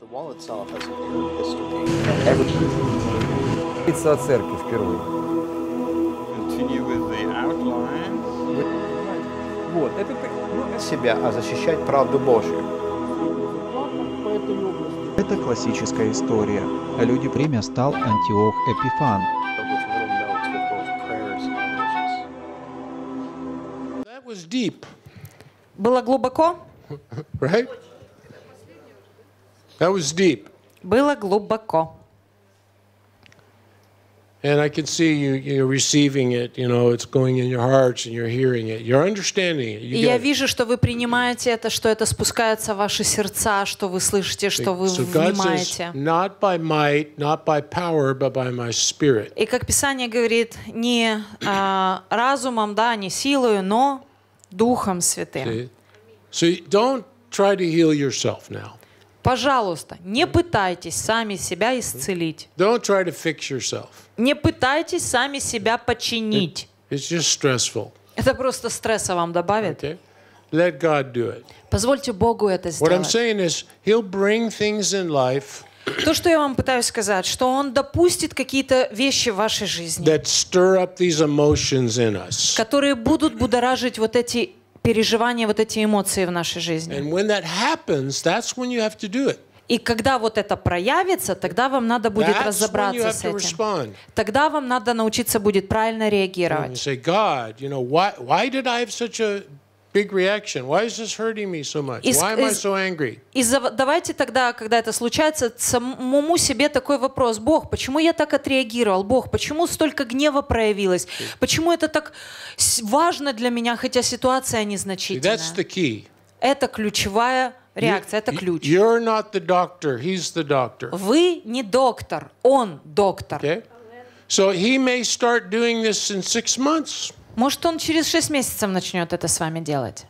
Говорится о церкви впервые. Вот, ну, это себя, а защищать правду Божью. Это классическая история. А Люди время стал Антиох Эпифан, Было глубоко? Right? That was deep. Было глубоко. And I can see you, you're receiving it, you know, it's going in your hearts and you're hearing it, you're understanding it. You Я вижу, что вы принимаете это, что это спускается в ваши сердца, что вы слышите, что вы so внимаете. Says, not by might, not by power, but by my spirit. И как Писание говорит, не uh, разумом, да, не силою, но Духом Святым. See? So don't try to heal yourself now. Пожалуйста, не пытайтесь сами себя исцелить. Don't try to fix yourself. Не пытайтесь сами себя починить. It's just stressful. Это просто стресса вам добавит. Okay? Let God do it. Позвольте Богу это сделать. What I'm saying is, He'll bring things in life. То, что я вам пытаюсь сказать, что Он допустит какие-то вещи в вашей жизни, которые будут будоражить вот эти переживания, вот эти эмоции в нашей жизни. И когда вот это проявится, тогда вам надо будет That's разобраться с этим. Тогда вам надо научиться будет правильно реагировать big reaction. Why is this hurting me so much? Why am I so angry? И давайте тогда, когда это случается, самому себе такой вопрос. Бог, почему я так отреагировал? Бог, почему столько гнева проявилось? Почему это так важно для меня, хотя ситуация незначительная? That's the key. Это ключевая реакция, это ключ. You're not the doctor, he's the doctor. Вы не доктор, он доктор. Okay? So he may start doing this in six months. Может, он через 6 месяцев начнет это с вами делать.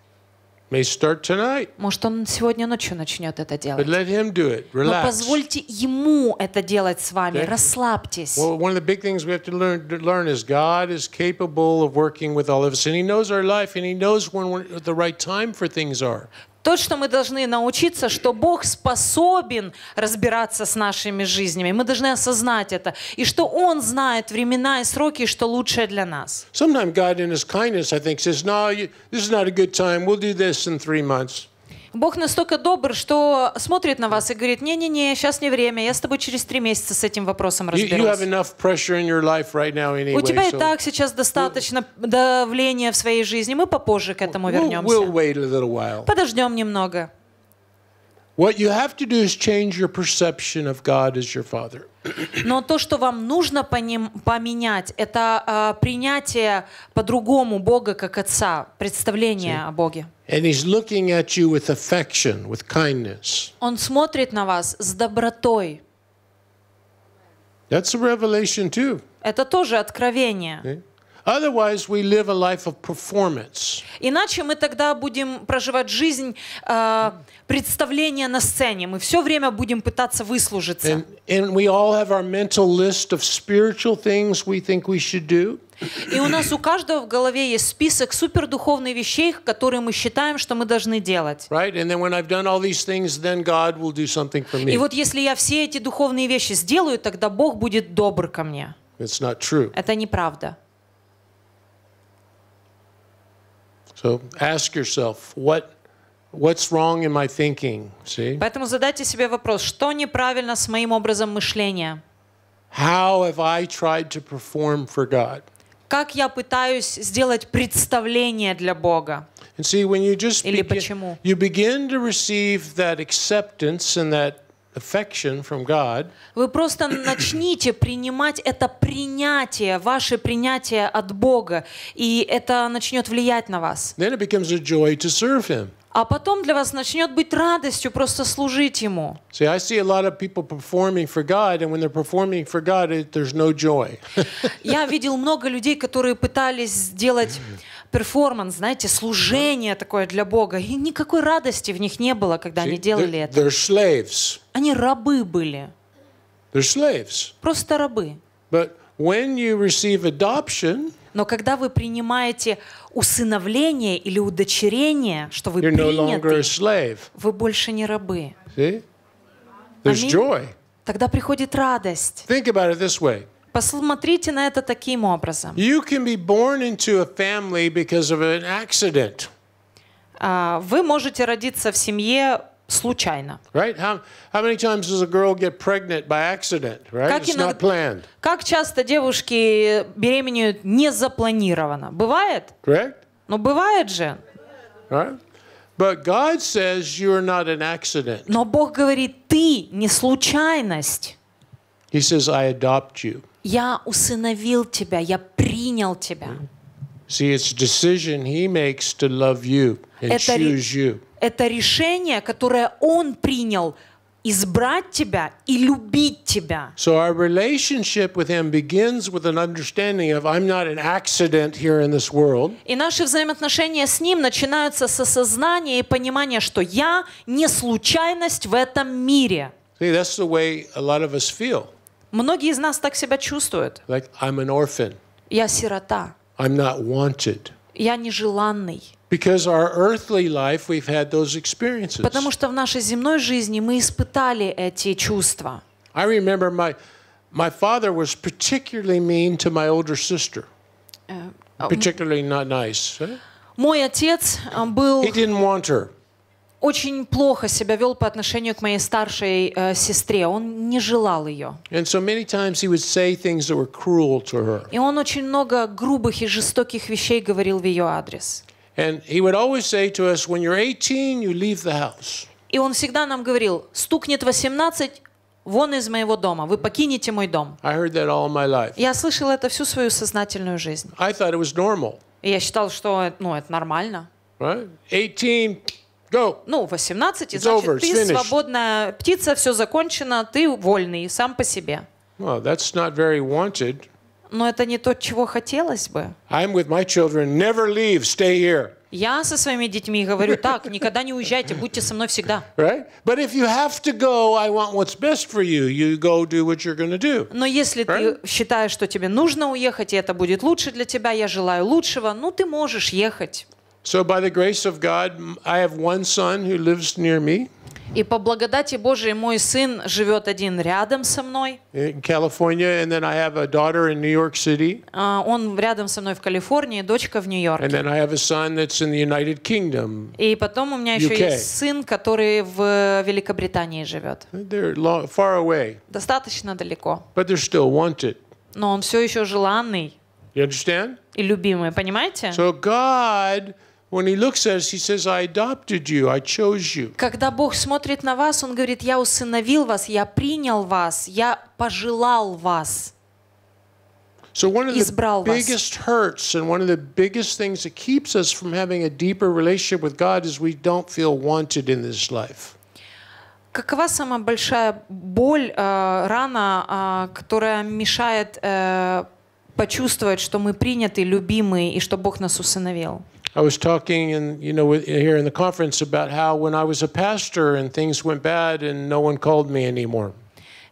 May start tonight. Может, он сегодня ночью начнет это делать. But let him do it. Relax. Но позвольте ему это делать с вами. Расслабьтесь. one of the big things we have to learn is God is capable of working with all of us, and He knows our life, and He knows when the right time for things are. то, что мы должны научиться, что Бог способен разбираться с нашими жизнями. Мы должны осознать это. И что Он знает времена и сроки, и что лучшее для нас. Sometimes God in His kindness, I think, says, no, this is not a good time, we'll do this in three months. Бог настолько добр, что смотрит на вас и говорит, не-не-не, сейчас не время, я с тобой через три месяца с этим вопросом разберусь. Right anyway, У тебя и so так сейчас достаточно we'll, давления в своей жизни, мы попозже к этому we'll, вернемся. Подождем немного. What you have to do is change your perception of God as your father. Но то, что вам нужно по ним поменять, это э, принятие по-другому Бога как Отца, представление See? о Боге. And he's looking at you with affection, with kindness. Он смотрит на вас с добротой. That's a revelation too. Это тоже откровение. Okay? Otherwise, we live a life of performance. Иначе мы тогда будем проживать жизнь э, представления на сцене. Мы все время будем пытаться выслужиться. И у нас у каждого в голове есть список супердуховных вещей, которые мы считаем, что мы должны делать. И вот если я все эти духовные вещи сделаю, тогда Бог будет добр ко мне. Это неправда. So ask yourself, what What's wrong in my thinking? See? Поэтому задайте себе вопрос, что неправильно с моим образом мышления? How have I tried to perform for God? Как я пытаюсь сделать представление для Бога? And see, when you just Или begin, почему? You begin to receive that acceptance and that вы просто начните принимать это принятие, ваше принятие от Бога, и это начнет влиять на вас. А потом для вас начнет быть радостью просто служить Ему. Я видел много людей, которые пытались сделать перформанс, знаете, служение такое для Бога. И никакой радости в них не было, когда See, они делали это. They're slaves. Они рабы были. Просто рабы. But when you receive adoption, но когда вы принимаете усыновление или удочерение, что вы приняты, вы больше не рабы. Тогда приходит радость. Think about it this way. Посмотрите на это таким образом. You can be born into a family because of an accident. Вы можете родиться в семье случайно. Right? How, how many times does a girl get pregnant by accident? Right? Как It's иногда, not planned. Как часто девушки беременеют незапланированно? Бывает? Correct? Но бывает же. Right? But God says you are not an accident. Но Бог говорит, ты не случайность. He says, I adopt you. Я усыновил тебя, я принял тебя. See, it's decision he makes to love you and это, choose you. Это решение, которое он принял избрать тебя и любить тебя. So our relationship with him begins with an understanding of I'm not an accident here in this world. И наши взаимоотношения с ним начинаются с осознания и понимания, что я не случайность в этом мире. See, that's the way a lot of us feel. Многие из нас так себя чувствуют. Like, I'm an orphan. Я сирота. I'm not wanted. Я нежеланный. Because our earthly life, we've had those experiences. Потому что в нашей земной жизни мы испытали эти чувства. I remember my my father was particularly mean to my older sister. Particularly not nice. Мой отец был. He didn't want her очень плохо себя вел по отношению к моей старшей э, сестре. Он не желал ее. и он очень много грубых и жестоких вещей говорил в ее адрес. и он всегда нам говорил, стукнет 18, вон из моего дома, вы покинете мой дом. Я слышал это всю свою сознательную жизнь. я считал, что ну, это нормально. Right? 18, Go. Ну, 18, и значит, over. ты It's свободная птица, все закончено, ты вольный, сам по себе. Well, that's not very wanted. Но это не то, чего хотелось бы. I'm with my children. Never leave. Stay here. Я со своими детьми говорю так, никогда не уезжайте, будьте со мной всегда. Но если right? ты считаешь, что тебе нужно уехать, и это будет лучше для тебя, я желаю лучшего, ну ты можешь ехать. So by the grace of God, I have one son who lives near me. И по благодати Божией мой сын живет один рядом со мной. California, and then I have a daughter in New York City. Uh, он рядом со мной в Калифорнии, дочка в Нью-Йорке. And then I have a son that's in the United Kingdom. И потом у меня еще UK. есть сын, который в Великобритании живет. They're long, far away. Достаточно далеко. But they're still wanted. Но он все еще желанный. You understand? И любимый, понимаете? So God когда Бог смотрит на вас, Он говорит, я усыновил вас, я принял вас, я пожелал вас. So one of the biggest hurts and one of the biggest things that keeps us from having a deeper relationship with God is we don't feel wanted in this life. Какова самая большая боль, э, рана, э, которая мешает э, почувствовать, что мы приняты, любимы и что Бог нас усыновил? I was talking and you know here in the conference about how when I was a pastor and things went bad and no one called me anymore.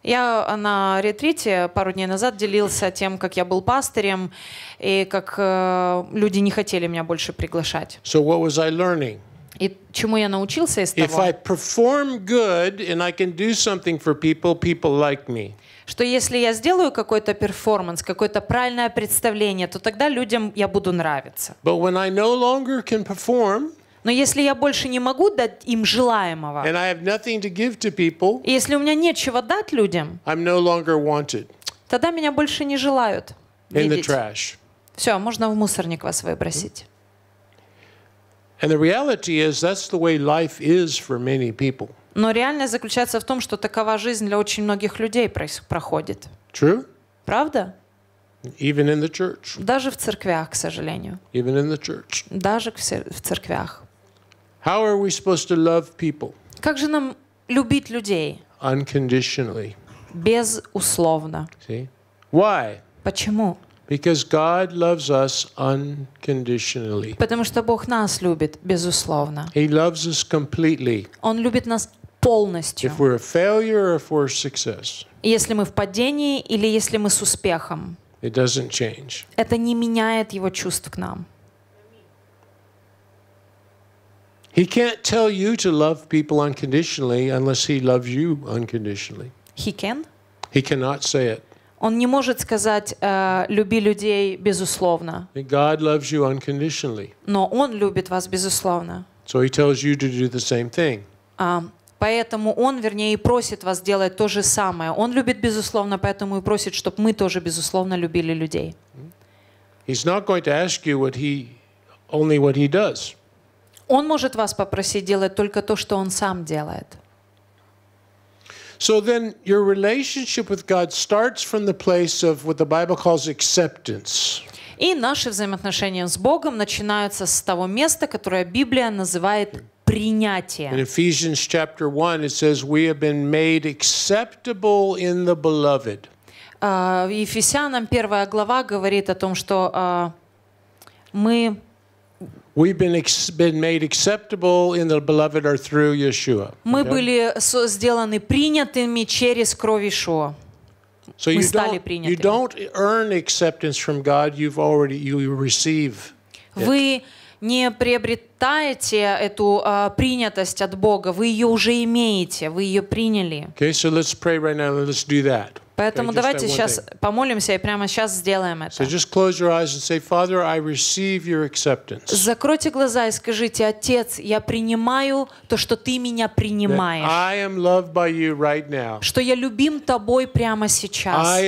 Я э, на ретрите пару дней назад делился тем, как я был пастырем и как э, люди не хотели меня больше приглашать. So what was I learning? И чему я научился из того? If I perform good and I can do something for people, people like me. Что если я сделаю какой-то перформанс, какое-то правильное представление, то тогда людям я буду нравиться. But when I no longer can perform, но если я больше не могу дать им желаемого, and I have to give to people, и если у меня нечего дать людям, I'm no тогда меня больше не желают In the trash. Все, можно в мусорник вас выбросить. And the reality is that's the way life is for many people. Но реальность заключается в том, что такова жизнь для очень многих людей проходит. True? Правда? Even in the church. Даже в церквях, к сожалению. Even in the church. Даже в церквях. How are we supposed to love people? Как же нам любить людей? Unconditionally. Безусловно. See? Why? Почему? Because God loves us unconditionally. Потому что Бог нас любит безусловно. He loves us completely. Он любит нас полностью. If we're a failure or if we're success. Если мы в падении или если мы с успехом. It doesn't change. Это не меняет его чувств к нам. He can't tell you to love people unconditionally unless he loves you unconditionally. He can? He cannot say it. Он не может сказать э, «люби людей безусловно». God loves you unconditionally. Но Он любит вас безусловно. So he tells you to do the same thing. А, поэтому он, вернее, и просит вас делать то же самое. Он любит, безусловно, поэтому и просит, чтобы мы тоже, безусловно, любили людей. He's not going to ask you what he, only what he does. Он может вас попросить делать только то, что он сам делает. So then your relationship with God starts from the place of what the Bible calls acceptance. И наши взаимоотношения с Богом начинаются с того места, которое Библия называет принятие. In Ephesians chapter 1 it says we have been made acceptable in the beloved. Uh, Ефесянам первая глава говорит о том, что uh, мы We've been, been made acceptable in the beloved or through Yeshua. Мы были сделаны принятыми через кровь Иешуа. So you don't, you don't earn acceptance from God. You've already you receive. Вы не приобретаете эту uh, принятость от Бога. Вы ее уже имеете. Вы ее приняли. Okay, so let's pray right now. Let's do that. Поэтому давайте сейчас помолимся и прямо сейчас сделаем это. Закройте глаза и скажите, Отец, я принимаю то, что Ты меня принимаешь. Что я любим Тобой прямо сейчас.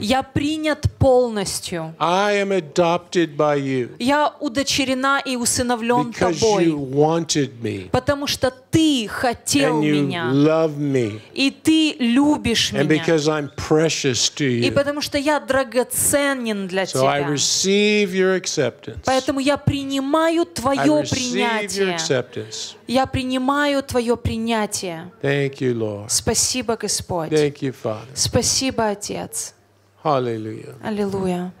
Я принят полностью. Я удочерена и усыновлен Тобой. Потому что Ты хотел меня. И Ты любишь and because I'm precious to you. И потому что я драгоценен для so I receive your acceptance. Поэтому я принимаю твое I receive Your acceptance. Я принимаю твое принятие. Thank you, Lord. Спасибо, Господь. Thank you, Father. Спасибо, Отец. Аллилуйя. Аллилуйя.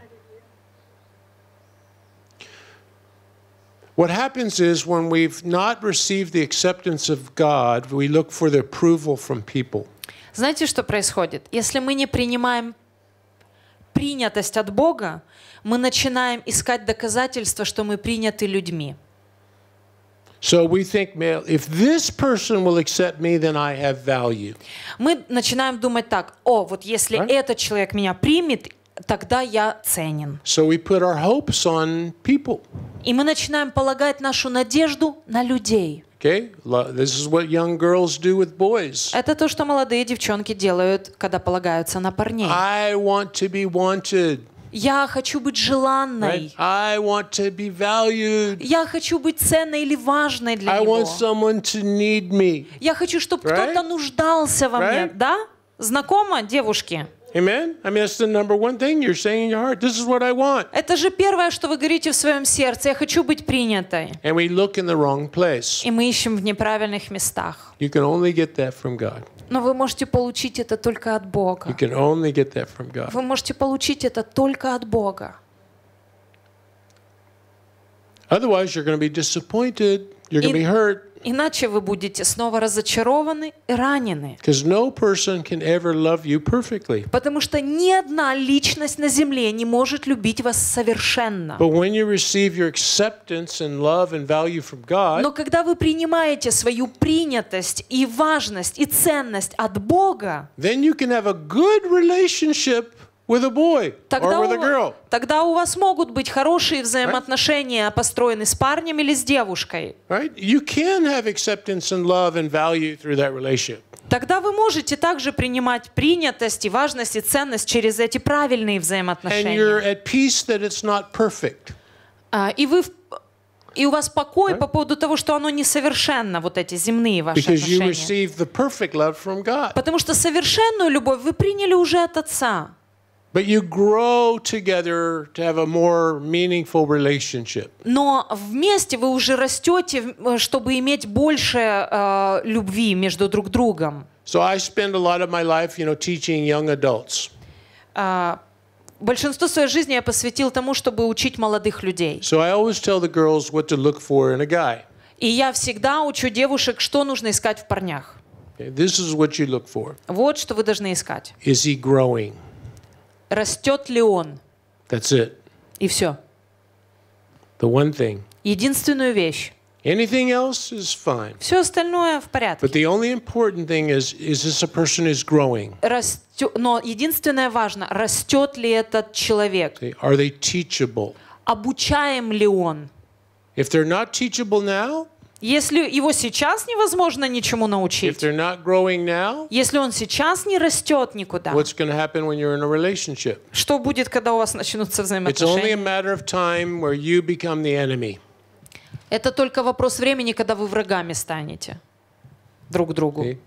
What happens is when we've not received the acceptance of God, we look for the approval from people. Знаете, что происходит? Если мы не принимаем принятость от Бога, мы начинаем искать доказательства, что мы приняты людьми. Мы начинаем думать так: о, вот если right? этот человек меня примет, тогда я ценен. So we put our hopes on people. И мы начинаем полагать нашу надежду на людей. Это то, что молодые девчонки делают, когда полагаются на парней. I want to be wanted. Я хочу быть желанной. Right? I want to be valued. Я хочу быть ценной или важной для I него. Want someone to need me. Я хочу, чтобы right? кто-то нуждался во right? мне. Да? Знакомо, девушки? Amen? I mean, that's the number one thing you're saying in your heart. This is what I want. Это же первое, что вы говорите в своем сердце. Я хочу быть принятой. And we look in the wrong place. И мы ищем в неправильных местах. You can only get that from God. Но вы можете получить это только от Бога. You can only get that from God. Вы можете получить это только от Бога. Otherwise, you're going to be disappointed. You're going to be hurt. Иначе вы будете снова разочарованы и ранены. Потому что ни одна личность на земле не может любить вас совершенно. Но когда вы принимаете свою принятость и важность и ценность от Бога, then you can have a good relationship with a boy тогда or with a girl. У, тогда у вас могут быть хорошие взаимоотношения, построенные с парнем или с девушкой. Тогда вы можете также принимать принятость и важность и ценность через эти правильные взаимоотношения. А, и вы и у вас покой right? по поводу того, что оно несовершенно, вот эти земные ваши Because отношения. Потому что совершенную любовь вы приняли уже от Отца. Но вместе вы уже растете, э, чтобы иметь больше э, любви между друг другом. So I spend a lot of my life, you know, teaching young adults. Э, большинство своей жизни я посвятил тому, чтобы учить молодых людей. So I always tell the girls what to look for in a guy. И я всегда учу девушек, что нужно искать в парнях. Okay, this is what you look for. Вот что вы должны искать. Is he growing? Растет ли он? That's it. И все. The one thing. Единственную вещь. Anything else is fine. Все остальное в порядке. But the only important thing is, is this a person is growing. Но единственное важно, растет ли этот человек. Are they teachable? Обучаем ли он? If they're not teachable now, если его сейчас невозможно ничему научить, now, если он сейчас не растет никуда, что будет, когда у вас начнутся взаимоотношения? Это только вопрос времени, когда вы врагами станете друг другу. Okay?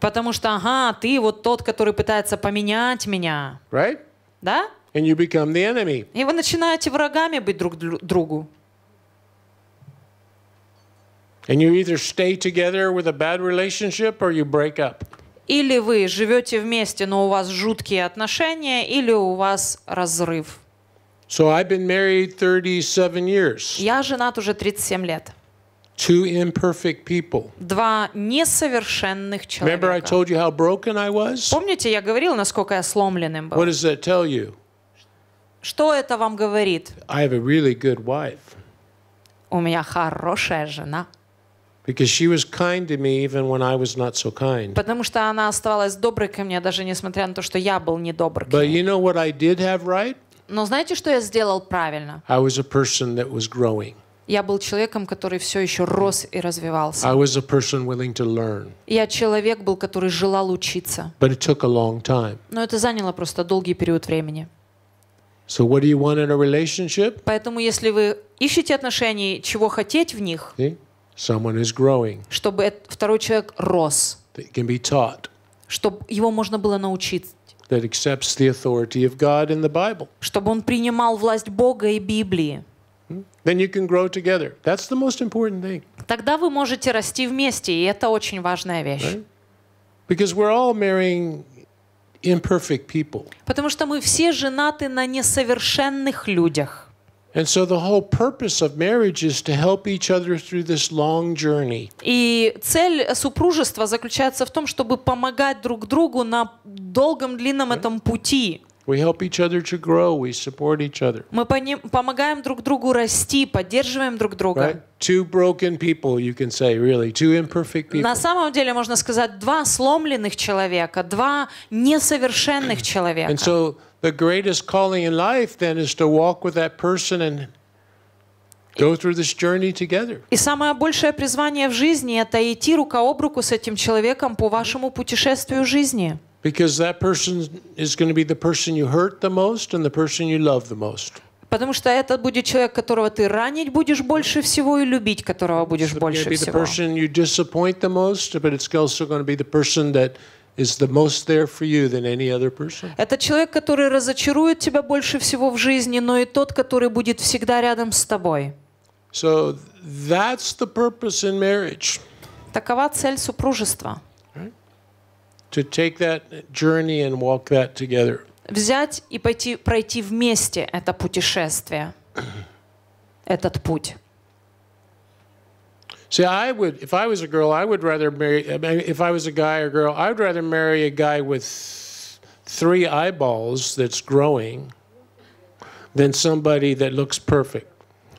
Потому что, ага, ты вот тот, который пытается поменять меня. Right? Да? And you become the enemy. И вы начинаете врагами быть друг другу. And you either stay together with a bad relationship or you break up. Или вы живете вместе, но у вас жуткие отношения, или у вас разрыв. So I've been married 37 years. Я женат уже 37 лет. Two imperfect people. Два несовершенных человека. Remember I told you how broken I was? Помните, я говорил, насколько я сломленным был. What does that tell you? Что это вам говорит? I have a really good wife. У меня хорошая жена. Because she was kind to me even when I was not so kind. Потому что она оставалась доброй ко мне, даже несмотря на то, что я был недобр к But you know what I did have right? Но знаете, что я сделал правильно? I was a person that was growing. Я был человеком, который все еще рос и развивался. I was a person willing to learn. Я человек был, который желал учиться. But it took a long time. Но это заняло просто долгий период времени. So what do you want in a relationship? Поэтому если вы ищете отношений, чего хотеть в них, See? Someone is growing. Чтобы второй человек рос. That can be taught. Чтобы его можно было научить. That accepts the authority of God in the Bible. Чтобы он принимал власть Бога и Библии. Then you can grow together. That's the most important thing. Тогда вы можете расти вместе, и это очень важная вещь. Because we're all marrying imperfect people. Потому что мы все женаты на несовершенных людях. And so the whole purpose of marriage is to help each other through this long journey. И цель супружества заключается в том, чтобы помогать друг другу на долгом длинном этом пути. We help each other to grow. We support each other. Мы помогаем друг другу расти, поддерживаем друг друга. Two broken people, you can say, really, two imperfect people. На самом деле можно сказать два сломленных человека, два несовершенных человека. And so the greatest calling in life then is to walk with that person and Go through this journey together. И самое большое призвание в жизни – это идти рука об руку с этим человеком по вашему путешествию жизни. Потому что это будет человек, которого ты ранить будешь больше всего и любить, которого будешь больше всего. Most, это человек, который разочарует тебя больше всего в жизни, но и тот, который будет всегда рядом с тобой. So that's the purpose in marriage. Такова цель супружества. to take that journey and walk that together. Взять и пойти, пройти вместе это путешествие, этот путь. See, I would, if I was a girl, I would rather marry, if I was a guy or girl, I would rather marry a guy with three eyeballs that's growing than somebody that looks perfect.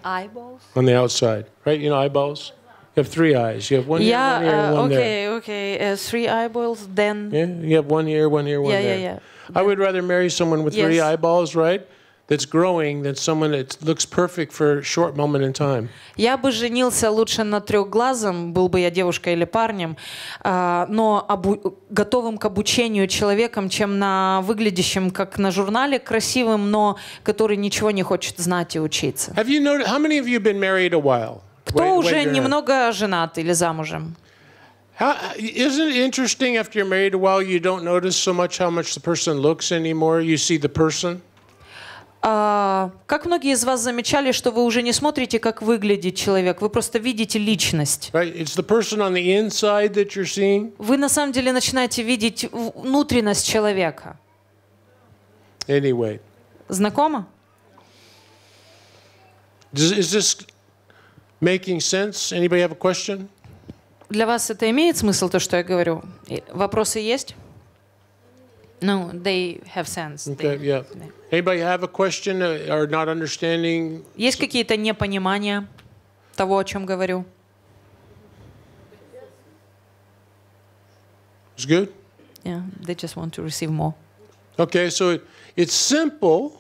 Eyeballs? On the outside, right? You know, eyeballs? You have three eyes. You have one yeah, here, one ear, uh, one okay, there. Okay, okay. Uh, three eyeballs, then. Yeah, you have one ear, one ear, one yeah, there. Yeah, yeah, yeah. I would rather marry someone with yes. three eyeballs, right? That's growing than someone that looks perfect for a short moment in time. Я бы женился лучше на трехглазом, был бы я девушкой или парнем, но обу- готовым к обучению человеком, чем на выглядящем как на журнале красивым, но который ничего не хочет знать и учиться. Have you noticed, how many of you have been married a while? Кто уже немного женат или замужем? How, isn't it interesting after you're married a while you don't notice so much how much the person looks anymore? You see the person. А, как многие из вас замечали, что вы уже не смотрите, как выглядит человек, вы просто видите личность. Right? Вы на самом деле начинаете видеть внутренность человека. Anyway. Знакомо? is this making sense? Anybody have a question? Для вас это имеет смысл, то, что я говорю? Вопросы есть? No, they have sense. Okay, they, yeah. They. Anybody have a question or not understanding? Есть какие-то непонимания того, о чем говорю? It's good? Yeah, they just want to receive more. Okay, so it, it's simple.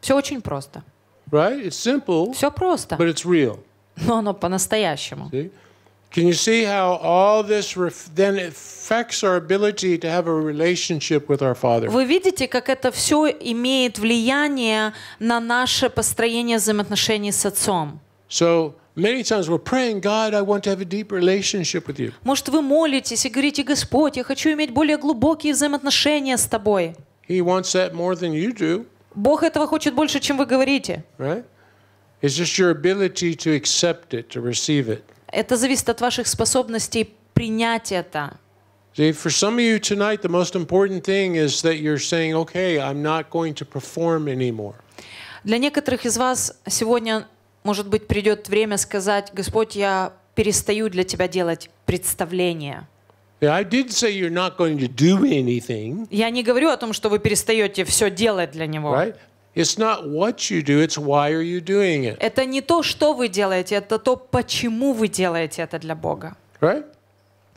Все очень просто. Right? It's simple. Все просто. But it's real. Но оно по-настоящему. Can you see how all this then affects our ability to have a relationship with our Father? Вы видите, как это все имеет влияние на наше построение взаимоотношений с Отцом. So Many times we're praying, God, I want to have a deep relationship with you. Может, вы молитесь и говорите, Господь, я хочу иметь более глубокие взаимоотношения с тобой. He wants that more than you do. Бог этого хочет больше, чем вы говорите. Right? It's just your ability to accept it, to receive it. Это зависит от ваших способностей принять это. See, for some of you tonight, the most important thing is that you're saying, okay, I'm not going to perform anymore. Для некоторых из вас сегодня, может быть, придет время сказать, Господь, я перестаю для Тебя делать представления. Я не говорю о том, что вы перестаете все делать для Него. It's not what you do, it's why are you doing it. Это не то, что вы делаете, это то, почему вы делаете это для Бога. Right?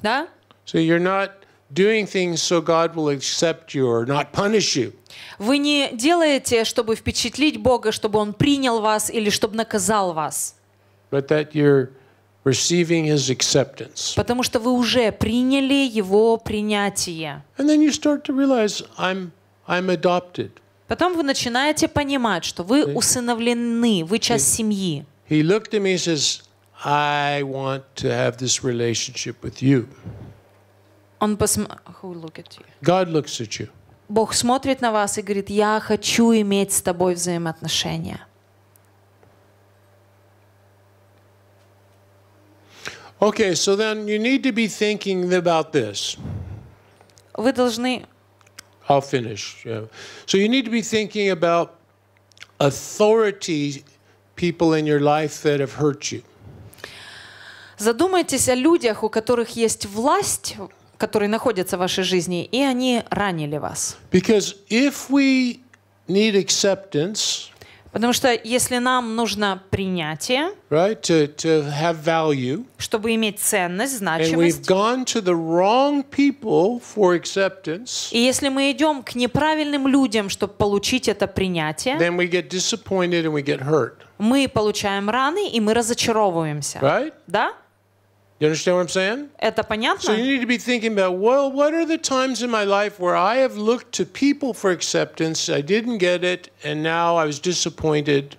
Да? So you're not doing things so God will accept you or not punish you. Вы не делаете, чтобы впечатлить Бога, чтобы он принял вас или чтобы наказал вас. But that you're receiving his acceptance. Потому что вы уже приняли его принятие. And then you start to realize I'm I'm adopted. Потом вы начинаете понимать, что вы усыновлены, вы часть семьи. He looked at me and says, I want to have this relationship with you. Он посм... Who look at you? God looks at you. Бог смотрит на вас и говорит, я хочу иметь с тобой взаимоотношения. Okay, so then you need to be thinking about this. Вы должны I'll finish. Yeah. So you need to be thinking about authority people in your life that have hurt you. Задумайтесь о людях, у которых есть власть, которые находятся в вашей жизни, и они ранили вас. Because if we need acceptance, Потому что если нам нужно принятие, right, to, to have value, чтобы иметь ценность, значимость, и если мы идем к неправильным людям, чтобы получить это принятие, then we get disappointed and we get hurt. мы получаем раны, и мы разочаровываемся. Right? Да? You understand what I'm saying? Это понятно? So you need to be thinking about, well, what are the times in my life where I have looked to people for acceptance, I didn't get it, and now I was disappointed,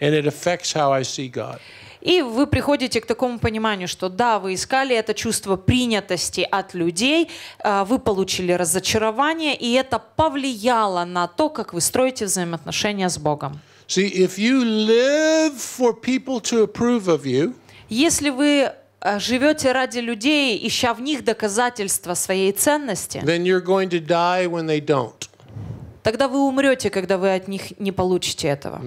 and it affects how I see God. И вы приходите к такому пониманию, что да, вы искали это чувство принятости от людей, вы получили разочарование, и это повлияло на то, как вы строите взаимоотношения с Богом. See, if you live for people to approve of you, если вы Э, живете ради людей, ища в них доказательства своей ценности, then you're going to die when they don't. тогда вы умрете, когда вы от них не получите этого.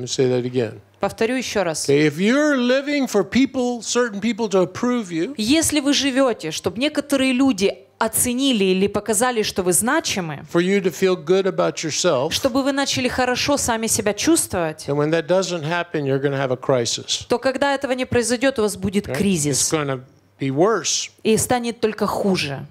Повторю еще раз. People, people you, Если вы живете, чтобы некоторые люди оценили или показали, что вы значимы, for you to feel good about yourself, чтобы вы начали хорошо сами себя чувствовать, and when that doesn't happen, you're going to have a crisis. то когда этого не произойдет, у вас будет okay? кризис. It's gonna be worse. И станет только хуже.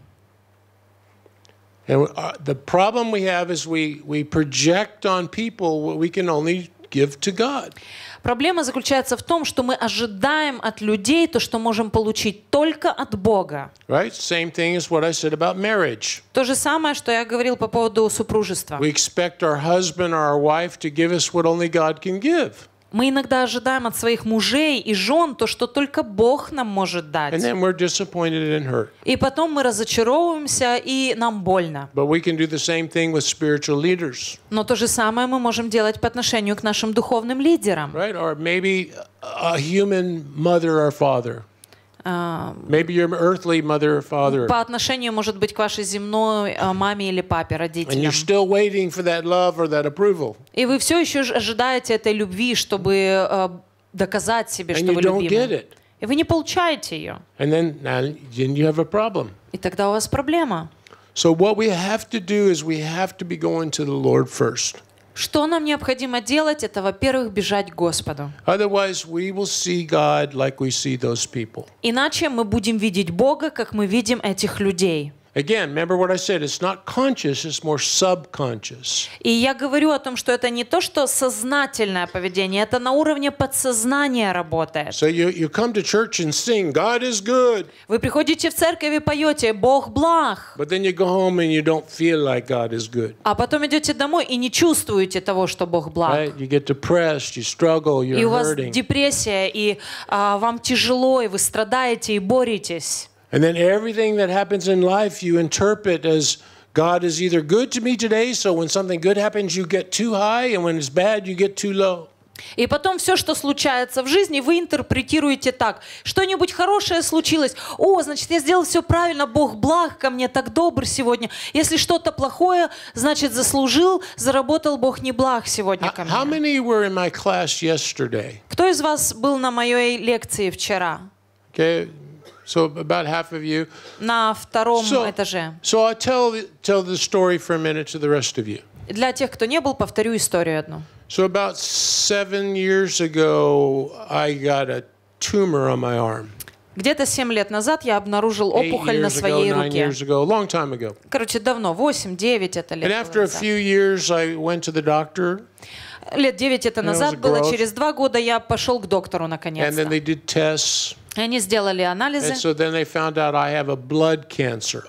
And the problem we have is we, we project on people what we can only give to God. Проблема заключается в том, что мы ожидаем от людей то, что можем получить только от Бога. Right? Same thing is what I said about marriage. То же самое, что я говорил по поводу супружества. We expect our husband or our wife to give us what only God can give. Мы иногда ожидаем от своих мужей и жен то, что только Бог нам может дать. И потом мы разочаровываемся, и нам больно. Но то же самое мы можем делать по отношению к нашим духовным лидерам. Right? Or maybe a human mother or father. Maybe your earthly mother or father. По отношению, может быть, к вашей земной э, маме или папе, родителям. And you're still waiting for that love or that approval. И вы все еще ожидаете этой любви, чтобы э, доказать себе, что вы любимы. And you don't get it. И вы не получаете ее. And then, then you have a problem. И тогда у вас проблема. So what we have to do is we have to be going to the Lord first. Что нам необходимо делать? Это, во-первых, бежать к Господу. Иначе мы будем видеть Бога, как мы видим этих людей. Again, remember what I said, it's not conscious, it's more subconscious. И я говорю о том, что это не то, что сознательное поведение, это на уровне подсознания работает. So you, you come to church and sing, God is good. Вы приходите в церковь и поете, Бог благ. But then you go home and you don't feel like God is good. А потом идете домой и не чувствуете того, что Бог благ. Right? You get depressed, you struggle, you're hurting. И у вас депрессия, и а, вам тяжело, и вы страдаете, и боретесь. And then everything that happens in life you interpret as God is either good to me today, so when something good happens you get too high, and when it's bad you get too low. И потом все, что случается в жизни, вы интерпретируете так. Что-нибудь хорошее случилось. О, значит, я сделал все правильно, Бог благ ко мне, так добр сегодня. Если что-то плохое, значит, заслужил, заработал Бог не благ сегодня ко мне. Кто из вас был на моей лекции вчера? Okay. So about half of you. На втором so, этаже. So I'll tell, tell the story for a minute to the rest of you. Для тех, кто не был, повторю историю одну. So about seven years ago, I got a tumor on my arm. Где-то семь лет назад я обнаружил опухоль на своей ago, руке. Ago, long time ago. Короче, давно, восемь, девять это лет. And after a few years I went to the doctor. Лет девять это назад было, через два года я пошел к доктору наконец And then they did tests. И они сделали анализы. So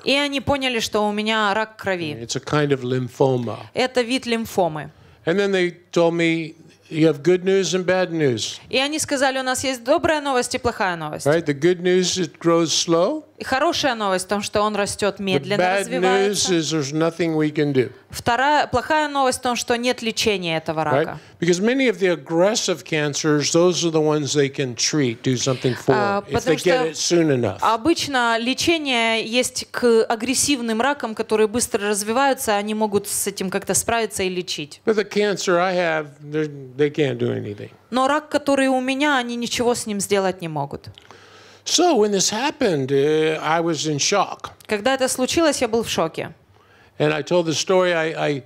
И они поняли, что у меня рак крови. kind of Это вид лимфомы. me И они сказали, у нас есть добрая новость и плохая новость. Right? news, slow. И хорошая новость в том, что он растет медленно, развивается. The bad news is there's nothing we can do. Вторая плохая новость в том, что нет лечения этого рака. Right? Because а, Обычно лечение есть к агрессивным ракам, которые быстро развиваются, они могут с этим как-то справиться и лечить. But the I have, they can't do Но рак, который у меня, они ничего с ним сделать не могут. So when this happened, uh, I was in shock. Когда это случилось, я был в шоке. And I told the story. I, I,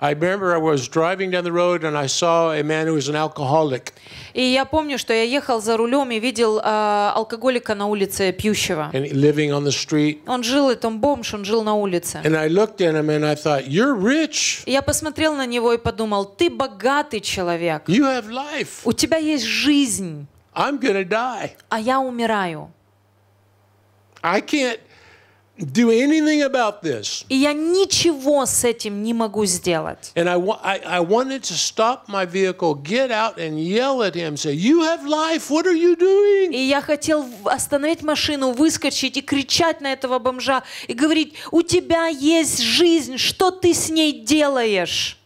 I remember I was driving down the road and I saw a man who was an alcoholic. И я помню, что я ехал за рулем и видел э, алкоголика на улице пьющего. And living on the street. Он жил, это он бомж, он жил на улице. And I looked at him and I thought, you're rich. Я посмотрел на него и подумал, ты богатый человек. You have life. У тебя есть жизнь. I'm gonna die. А я умираю. I can't do anything about this. И я ничего с этим не могу сделать. And I, I, I wanted to stop my vehicle, get out and yell at him, say, "You have life. What are you doing?" И я хотел остановить машину, выскочить и кричать на этого бомжа и говорить: "У тебя есть жизнь. Что ты с ней делаешь?"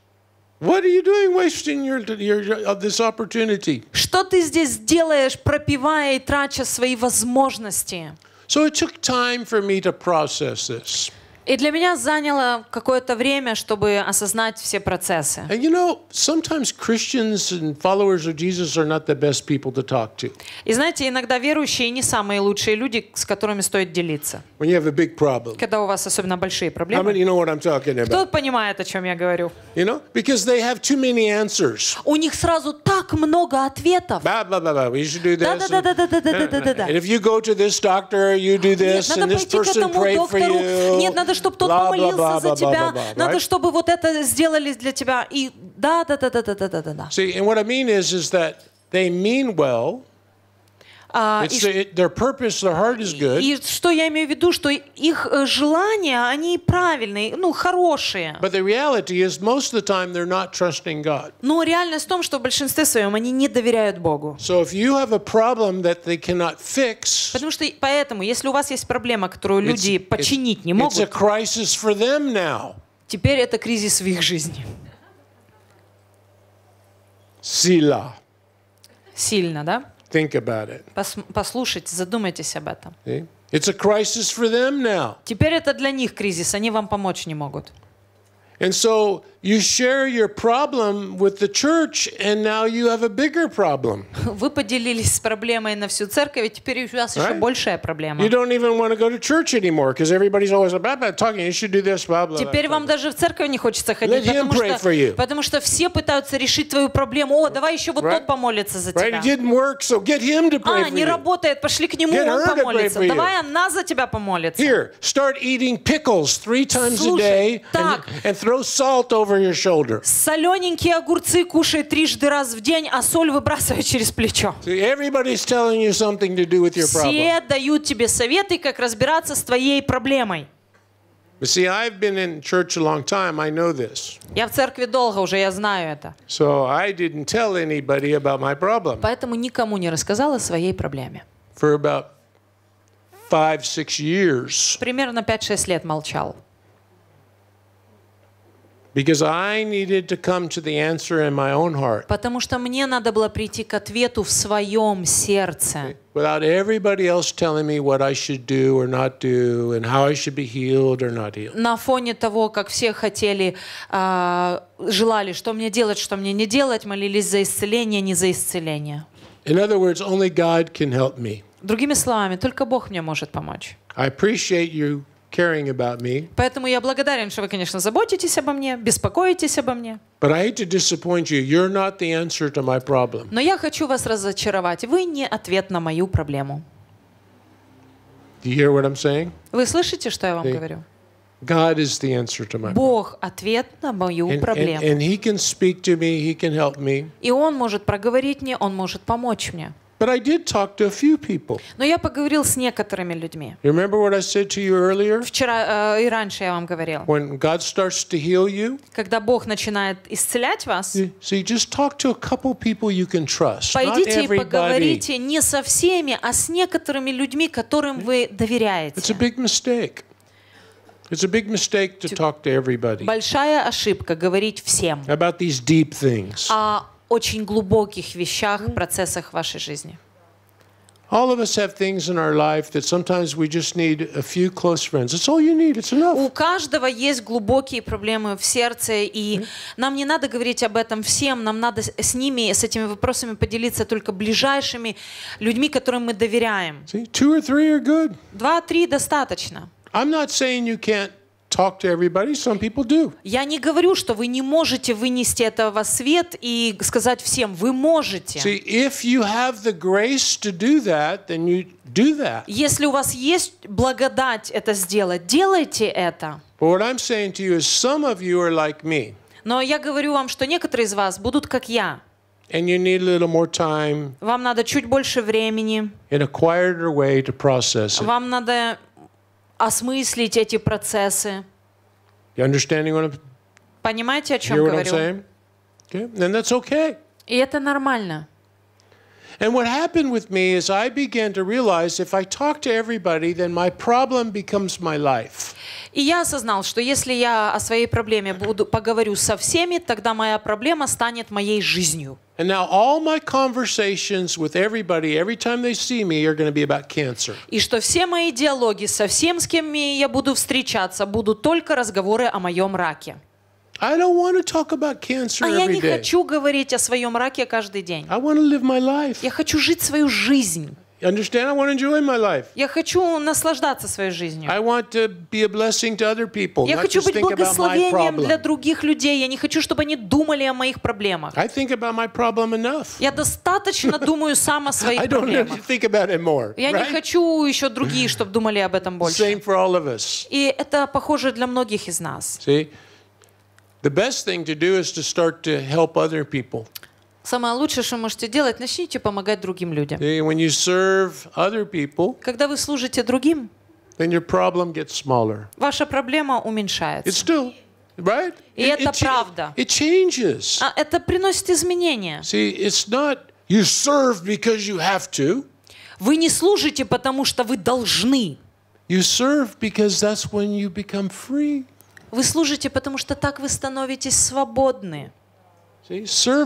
What are you doing wasting your, your, your, this opportunity? Что ты здесь делаешь, пропивая и трача свои возможности? So it took time for me to process this. И для меня заняло какое-то время, чтобы осознать все процессы. And you know, sometimes Christians and followers of Jesus are not the best people to talk to. И знаете, иногда верующие не самые лучшие люди, с которыми стоит делиться. When you have a big problem. Когда у вас особенно большие проблемы. How many you know what I'm talking about? Кто понимает, о чем я говорю? You know, because they have too many answers. У них сразу так много ответов. Да, да, да, да. We should do this. Да, да, да, да, да, да, да, да. And if you go to this doctor, you do this, Нет, and this person prayed for you. Нет, надо надо, чтобы тот помолился за тебя, надо, чтобы вот это сделали для тебя. И да, да, да, да, да, да, да, да. See, and what I mean is, is that they mean well. И что я имею в виду, что их э, желания, они правильные, ну, хорошие. Но реальность в том, что в большинстве своем они не доверяют Богу. Потому что поэтому, если у вас есть проблема, которую люди починить не могут, теперь это кризис в их жизни. Сила. Сильно, да? Think about it. Пос послушайте, задумайтесь об этом. See? It's a crisis for them now. Теперь это для них кризис, они вам помочь не могут. And so you share your problem with the church and now you have a bigger problem. Вы поделились проблемой на всю церковь, теперь у вас ещё большая проблема. You don't even want to go to church anymore because everybody's always about talking, you should do this, blah blah. Теперь вам даже в церковь не хочется ходить, потому что все пытаются решить твою проблему. О, давай ещё вот тот помолится за тебя. Right, didn't work, so get him to pray for you. А, не работает, пошли к нему, он помолится. Давай она за тебя помолится. Here, start eating pickles 3 times a day and throw salt over Солененькие огурцы кушай трижды раз в день, а соль выбрасывай через плечо. Все дают тебе советы, как разбираться с твоей проблемой. see, I've been in church a long time. I know this. Я в церкви долго уже, я знаю это. So I didn't tell anybody about my problem. Поэтому никому не рассказала своей проблеме. For about five, six years. Примерно пять-шесть лет молчал. Потому что мне надо было прийти к ответу в своем сердце. Without everybody else telling me what I should do or not do and how I should be healed or not healed. На фоне того, как все хотели, а, желали, что мне делать, что мне не делать, молились за исцеление, не за исцеление. In other words, only God can help me. Другими словами, только Бог мне может помочь. I appreciate you caring about me. Поэтому я благодарен, что вы, конечно, заботитесь обо мне, беспокоитесь обо мне. But I hate to disappoint you. You're not the answer to my problem. Но я хочу вас разочаровать. Вы не ответ на мою проблему. Do you hear what I'm saying? Вы слышите, что я вам the, говорю? God is the answer to my problem. Бог ответ на мою and, проблему. And, and he can speak to me, he can help me. И он может проговорить мне, он может помочь мне. But I did talk to a few people. Но я поговорил с некоторыми людьми. You remember what I said to you earlier? Вчера э, и раньше я вам говорил. When God starts to heal you, когда Бог начинает исцелять вас, you, so you just talk to a couple people you can trust. Пойдите и поговорите не со всеми, а с некоторыми людьми, которым вы доверяете. It's a big mistake. It's a big mistake to talk to everybody. Большая ошибка говорить всем. About these deep things. А очень глубоких вещах, процессах вашей жизни. All of us have things in our life that sometimes we just need a few close friends. It's all you need. It's enough. У каждого есть глубокие проблемы в сердце, и нам не надо говорить об этом всем, нам надо с ними, с этими вопросами поделиться только ближайшими людьми, которым мы доверяем. See, two or three are good. Два-три достаточно. I'm not saying you can't talk to everybody. Some people do. Я не говорю, что вы не можете вынести этого свет и сказать всем, вы можете. See, if you have the grace to do that, then you do that. Если у вас есть благодать это сделать, делайте это. But what I'm saying to you is, some of you are like me. Но я говорю вам, что некоторые из вас будут как я. And you need a little more time. Вам надо чуть больше времени. An a quieter way to process it. Вам надо осмыслить эти процессы. You understanding what I'm, Понимаете, о чем hear what говорю? I'm saying? Okay? And that's okay. И это нормально. And what happened with me is I began to realize if I talk to everybody, then my problem becomes my life. И я осознал, что если я о своей проблеме буду поговорю со всеми, тогда моя проблема станет моей жизнью. And now all my conversations with everybody, every time they see me, are going to be about cancer. И что все мои диалоги со всем, с кем я буду встречаться, будут только разговоры о моем раке. I don't want to talk about cancer а я не хочу говорить о своем раке каждый день. I want to live my life. Я хочу жить свою жизнь. Understand? I want to enjoy my life. Я хочу наслаждаться своей жизнью. I want to be a blessing to other people. Я хочу быть благословением для других людей. Я не хочу, чтобы они думали о моих проблемах. I think about my problem enough. Я достаточно думаю сам о своих I don't проблемах. Think about it more, Я не хочу еще другие, чтобы думали об этом больше. Same for all of us. И это похоже для многих из нас. See? The best thing to do is to start to help other people. Самое лучшее, что можете делать, начните помогать другим людям. When you serve other people, Когда вы служите другим, then your problem gets smaller. ваша проблема уменьшается. It's still, right? И it, это it, правда. It changes. А это приносит изменения. See, it's not you serve because you have to. Вы не служите, потому что вы должны. You serve because that's when you become free. Вы служите, потому что так вы становитесь свободны. Служите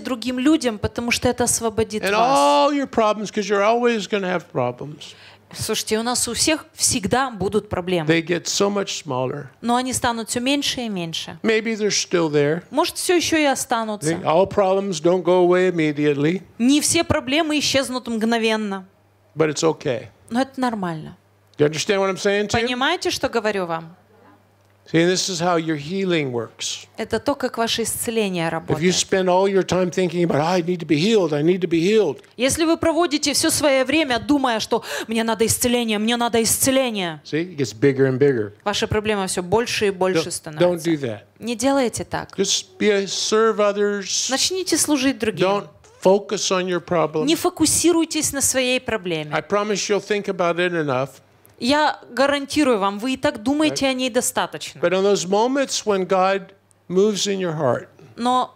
другим людям, потому что это освободит вас. Слушайте, у нас у всех всегда будут проблемы. Но они станут все меньше и меньше. Может, все еще и останутся. Не все проблемы исчезнут мгновенно. Но это нормально. Do you understand what I'm saying to you? Понимаете, что говорю вам? See, this is how your healing works. Это то, как ваше исцеление работает. If you spend all your time thinking about, I need to be healed, I need to be healed. Если вы проводите все свое время, думая, что мне надо исцеление, мне надо исцеление. See, it gets bigger and bigger. Ваша проблема все больше и больше don't, становится. Don't do that. Не делайте так. Just be a, serve others. Начните служить другим. Don't focus on your problem. Не фокусируйтесь на своей проблеме. I promise you'll think about it enough. Я гарантирую вам, вы и так думаете right? о ней достаточно. But on those moments when God moves in your heart, но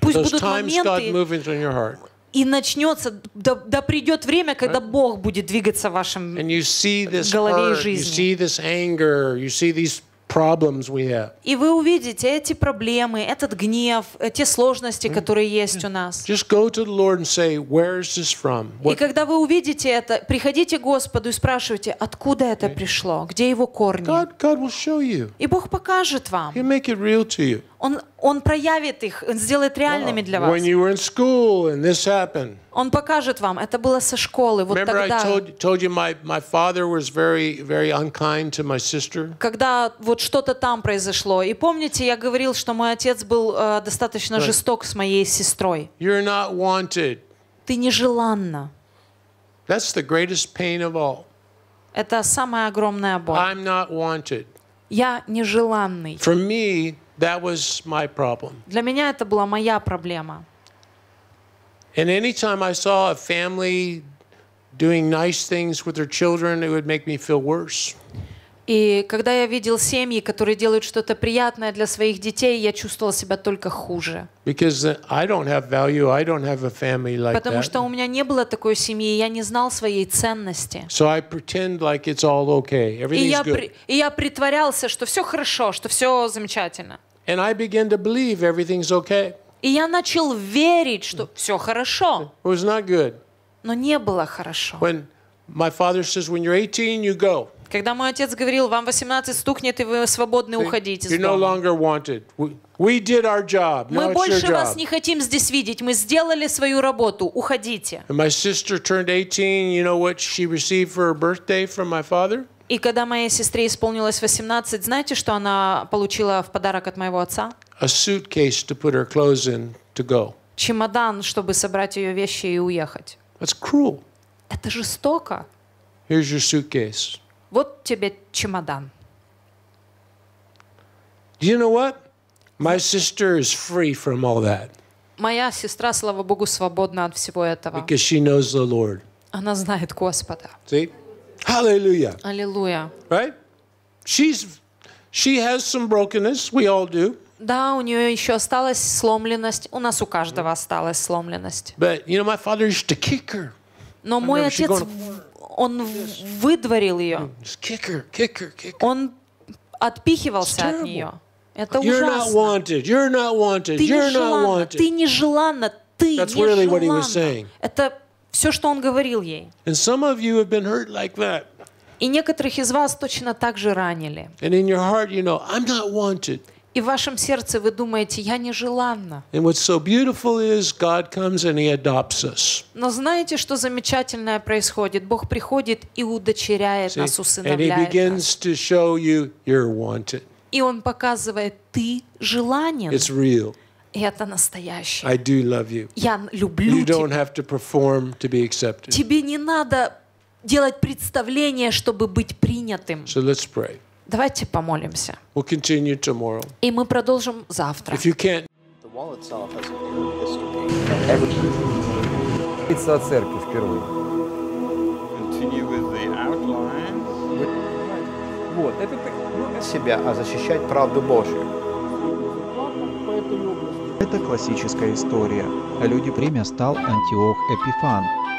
пусть будут моменты, и начнется, да, да придет время, когда right? Бог будет двигаться в вашем голове и жизни. You see this anger, you see these problems we have. И вы увидите эти проблемы, этот гнев, э, те сложности, которые есть у нас. Just go to the Lord and say, where is this from? И когда вы увидите это, приходите к Господу и спрашивайте, откуда это пришло, где его корни. God, God will show you. И Бог покажет вам. He'll make it real to you. Он, он проявит их, он сделает реальными для вас. When you were in school and this happened. Он покажет вам, это было со школы, вот Remember тогда. Когда вот что-то там произошло. И помните, я говорил, что мой отец был э, достаточно right. жесток с моей сестрой. You're not wanted. Ты нежеланна. That's the greatest pain of all. Это самая огромная боль. I'm not wanted. Я нежеланный. For me, That was my problem. Для меня это была моя проблема. And anytime I saw a family doing nice things with their children, it would make me feel worse. И когда я видел семьи, которые делают что-то приятное для своих детей, я чувствовал себя только хуже. Uh, Потому что у меня не было такой семьи, я не знал своей ценности. И я притворялся, что все хорошо, что все замечательно. И я начал верить, что все хорошо. Но не было хорошо. When my father says, when you're 18, you go. Когда мой отец говорил, вам 18 стукнет, и вы свободны уходить из дома. Мы больше вас не хотим здесь видеть. Мы сделали свою работу. Уходите. И когда моей сестре исполнилось 18, знаете, что она получила в подарок от моего отца? Чемодан, чтобы собрать ее вещи и уехать. Это жестоко. Here's your suitcase. Вот тебе чемодан. Do you know what? My sister is free from all that. Моя сестра, слава Богу, свободна от всего этого. Because she knows the Lord. Она знает Господа. See? Hallelujah. Аллилуйя. Right? She's she has some brokenness, we all do. Да, у нее еще осталась сломленность. У нас у каждого осталась сломленность. But, you know, my father used to kick her. Но мой отец он выдворил ее. Он отпихивался от нее. Это ужасно. Ты нежеланна, ты нежеланна, ты нежеланна. Это все, что он говорил ей. И некоторых из вас точно так же ранили. And in your heart, you know, I'm not wanted. И в вашем сердце вы думаете, я нежеланна. And what's so beautiful is God comes and he adopts us. Но знаете, что замечательное происходит? Бог приходит и удочеряет See? нас, усыновляет нас. you И он показывает, ты желанен. It's real. И это настоящее. I do love you. Я люблю you тебя. Don't have to to be Тебе не надо делать представление, чтобы быть принятым. So let's pray. Давайте помолимся. We'll continue tomorrow. И мы продолжим завтра. If you can't... The wall itself has a new history. Every... церкви впервые. Continue with the outline. Вот, это ну, себя, а защищать правду Божью. Это классическая история. Люди время стал Антиох Эпифан,